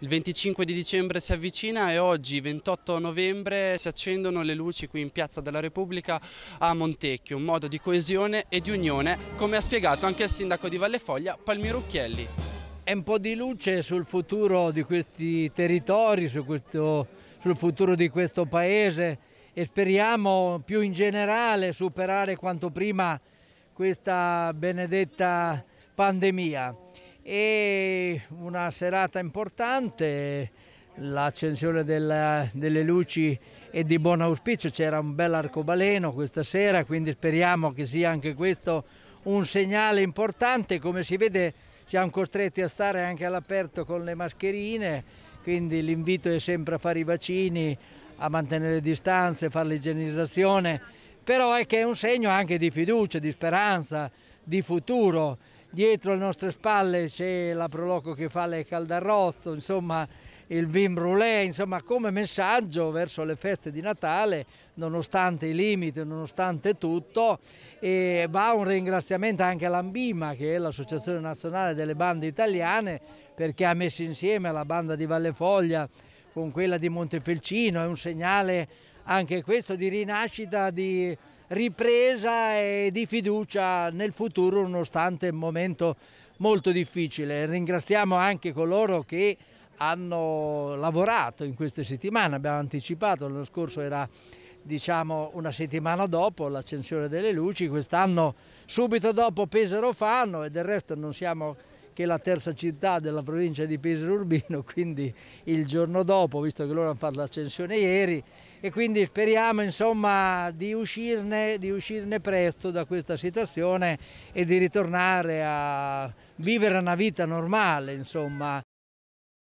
Il 25 di dicembre si avvicina e oggi, 28 novembre, si accendono le luci qui in Piazza della Repubblica a Montecchio, un modo di coesione e di unione, come ha spiegato anche il sindaco di Vallefoglia, Palmiro Occhielli. È un po' di luce sul futuro di questi territori, su questo, sul futuro di questo paese e speriamo più in generale superare quanto prima questa benedetta pandemia e una serata importante, l'accensione delle luci è di buon auspicio, c'era un bel arcobaleno questa sera, quindi speriamo che sia anche questo un segnale importante, come si vede siamo costretti a stare anche all'aperto con le mascherine, quindi l'invito è sempre a fare i vaccini, a mantenere le distanze, a fare l'igienizzazione, però è che è un segno anche di fiducia, di speranza, di futuro dietro le nostre spalle c'è la Proloco che fa le caldarrozzo, insomma il vin brûlé, insomma come messaggio verso le feste di Natale, nonostante i limiti, nonostante tutto, e va un ringraziamento anche all'Ambima che è l'Associazione Nazionale delle Bande Italiane perché ha messo insieme la banda di Valle Foglia con quella di Montefelcino, è un segnale anche questo di rinascita, di ripresa e di fiducia nel futuro nonostante un momento molto difficile. Ringraziamo anche coloro che hanno lavorato in queste settimane, abbiamo anticipato, l'anno scorso era diciamo una settimana dopo l'accensione delle luci, quest'anno subito dopo Pesaro Fanno e del resto non siamo che è la terza città della provincia di Pisaro Urbino, quindi il giorno dopo, visto che loro hanno fatto l'ascensione ieri, e quindi speriamo insomma, di, uscirne, di uscirne presto da questa situazione e di ritornare a vivere una vita normale. Insomma.